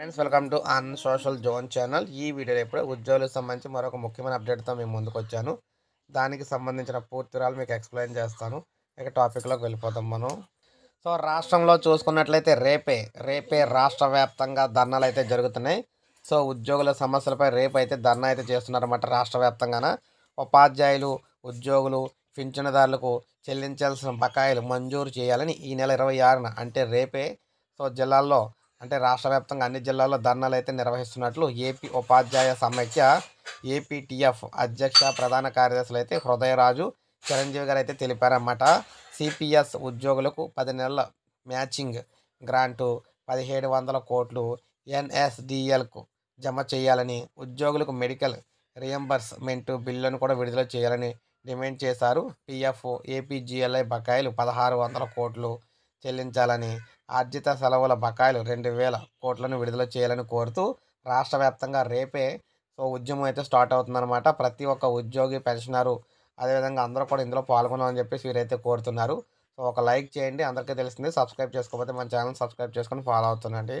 friends welcome to un social zone channel ఈ వీడియోలో ఇప్పుడు ఉద్యోగులకు సంబంధించి మరొక ముఖ్యమైన అప్డేట్తో మేము ముందుకు వచ్చాను దానికి సంబంధించిన పూర్తి వివరాలు మీకు ఎక్స్ప్లెయిన్ చేస్తాను ఇక టాపిక్లోకి వెళ్ళిపోతాం మనం సో రాష్ట్రంలో చూసుకున్నట్లయితే రేపే రేపే రాష్ట్ర వ్యాప్తంగా ధర్నాలు అయితే జరుగుతున్నాయి సో ఉద్యోగుల సమస్యలపై రేపు అయితే ధర్నా అయితే చేస్తున్నారన్నమాట రాష్ట్ర వ్యాప్తంగాన ఉపాధ్యాయులు ఉద్యోగులు పింఛనదారులకు చెల్లించాల్సిన బకాయిలు మంజూరు చేయాలని ఈ నెల ఇరవై ఆరున అంటే రేపే సో జిల్లాల్లో అంటే రాష్ట్ర వ్యాప్తంగా అన్ని జిల్లాల్లో ధర్నాలు అయితే నిర్వహిస్తున్నట్లు ఏపీ ఉపాధ్యాయ సమైక్య ఏపీటీఎఫ్ అధ్యక్ష ప్రధాన కార్యదర్శులు అయితే హృదయరాజు చిరంజీవి గారు అయితే తెలిపారన్నమాట సిపిఎస్ ఉద్యోగులకు పది నెలల మ్యాచింగ్ గ్రాంటు పదిహేడు వందల కోట్లు ఎన్ఎస్డిఎల్కు జమ చేయాలని ఉద్యోగులకు మెడికల్ రియంబర్స్మెంట్ బిల్లును కూడా విడుదల చేయాలని డిమాండ్ చేశారు పిఎఫ్ ఏపీజీఎల్ఐ బకాయిలు పదహారు వందల కోట్లు చెల్లించాలని ఆర్జిత సెలవుల బకాయిలు రెండు వేల కోట్లను విడుదల చేయాలని కోరుతూ రాష్ట్ర వ్యాప్తంగా రేపే సో ఉద్యమం అయితే స్టార్ట్ అవుతుందన్నమాట ప్రతి ఒక్క ఉద్యోగి పెన్షనరు అదేవిధంగా అందరూ కూడా ఇందులో పాల్గొనాలని చెప్పేసి వీరైతే కోరుతున్నారు సో ఒక లైక్ చేయండి అందరికీ తెలిసింది సబ్స్క్రైబ్ చేసుకోకపోతే మన ఛానల్ సబ్స్క్రైబ్ చేసుకొని ఫాలో అవుతుందండి